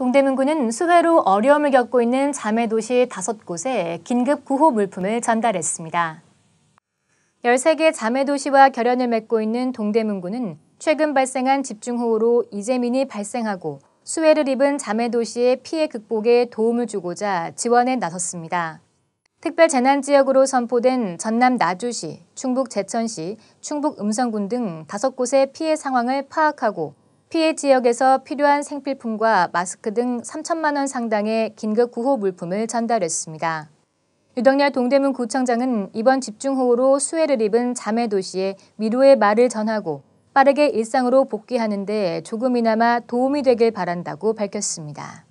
동대문구는 수해로 어려움을 겪고 있는 자매도시 5곳에 긴급 구호 물품을 전달했습니다. 13개 자매도시와 결연을 맺고 있는 동대문구는 최근 발생한 집중호우로 이재민이 발생하고 수해를 입은 자매도시의 피해 극복에 도움을 주고자 지원에 나섰습니다. 특별재난지역으로 선포된 전남 나주시, 충북 제천시, 충북 음성군 등 다섯 곳의 피해 상황을 파악하고 피해 지역에서 필요한 생필품과 마스크 등 3천만 원 상당의 긴급 구호 물품을 전달했습니다. 유덕렬 동대문 구청장은 이번 집중호우로 수해를 입은 자매 도시에 위로의 말을 전하고 빠르게 일상으로 복귀하는 데 조금이나마 도움이 되길 바란다고 밝혔습니다.